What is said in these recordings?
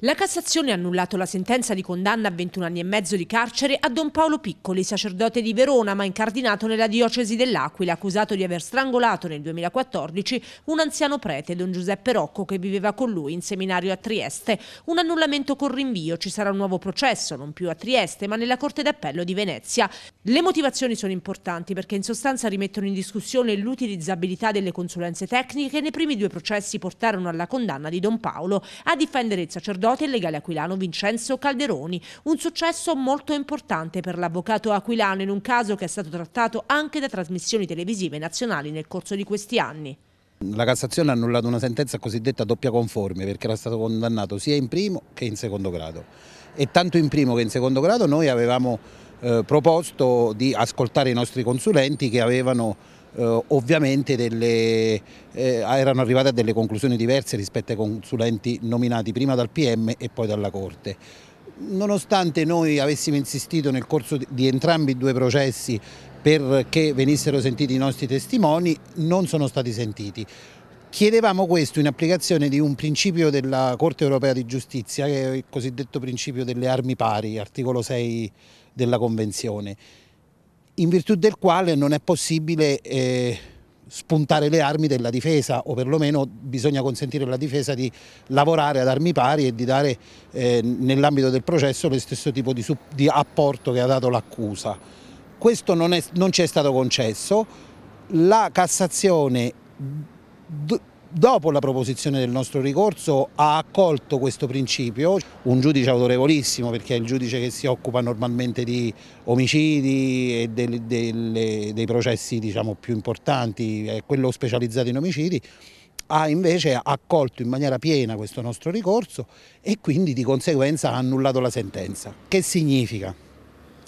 La Cassazione ha annullato la sentenza di condanna a 21 anni e mezzo di carcere a Don Paolo Piccoli, sacerdote di Verona ma incardinato nella diocesi dell'Aquila, accusato di aver strangolato nel 2014 un anziano prete, Don Giuseppe Rocco, che viveva con lui in seminario a Trieste. Un annullamento con rinvio, ci sarà un nuovo processo, non più a Trieste ma nella Corte d'Appello di Venezia. Le motivazioni sono importanti perché in sostanza rimettono in discussione l'utilizzabilità delle consulenze tecniche che nei primi due processi portarono alla condanna di Don Paolo. A difendere il sacerdote sacerdote legale aquilano Vincenzo Calderoni. Un successo molto importante per l'avvocato aquilano in un caso che è stato trattato anche da trasmissioni televisive nazionali nel corso di questi anni. La Cassazione ha annullato una sentenza cosiddetta doppia conforme perché era stato condannato sia in primo che in secondo grado e tanto in primo che in secondo grado noi avevamo eh, proposto di ascoltare i nostri consulenti che avevano eh, ovviamente delle, eh, erano arrivate a delle conclusioni diverse rispetto ai consulenti nominati prima dal PM e poi dalla Corte. Nonostante noi avessimo insistito nel corso di entrambi i due processi perché venissero sentiti i nostri testimoni, non sono stati sentiti. Chiedevamo questo in applicazione di un principio della Corte europea di giustizia, che è il cosiddetto principio delle armi pari, articolo 6 della Convenzione in virtù del quale non è possibile eh, spuntare le armi della difesa o perlomeno bisogna consentire alla difesa di lavorare ad armi pari e di dare eh, nell'ambito del processo lo stesso tipo di, di apporto che ha dato l'accusa. Questo non, ci è, è stato concesso, la Cassazione dopo la proposizione del nostro ricorso ha accolto questo principio, un giudice autorevolissimo perché è il giudice che si occupa normalmente di omicidi e del, del, dei processi diciamo, più importanti, è quello specializzato in omicidi, ha invece accolto in maniera piena questo nostro ricorso e quindi di conseguenza ha annullato la sentenza. Che significa?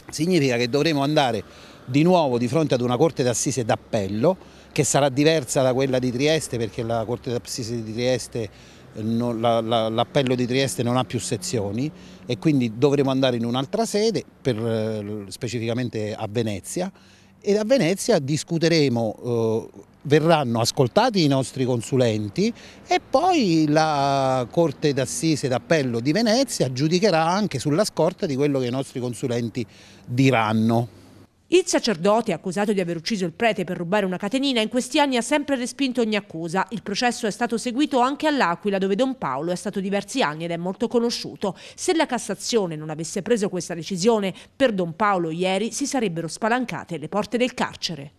Significa che dovremo andare di nuovo di fronte ad una corte d'assise d'appello che sarà diversa da quella di Trieste perché la Corte d'Assise di Trieste eh, l'appello di Trieste non ha più sezioni e quindi dovremo andare in un'altra sede, per, eh, specificamente a Venezia, e a Venezia discuteremo, eh, verranno ascoltati i nostri consulenti e poi la Corte d'Assise d'Appello di Venezia giudicherà anche sulla scorta di quello che i nostri consulenti diranno. Il sacerdote, accusato di aver ucciso il prete per rubare una catenina, in questi anni ha sempre respinto ogni accusa. Il processo è stato seguito anche all'Aquila, dove Don Paolo è stato diversi anni ed è molto conosciuto. Se la Cassazione non avesse preso questa decisione, per Don Paolo ieri si sarebbero spalancate le porte del carcere.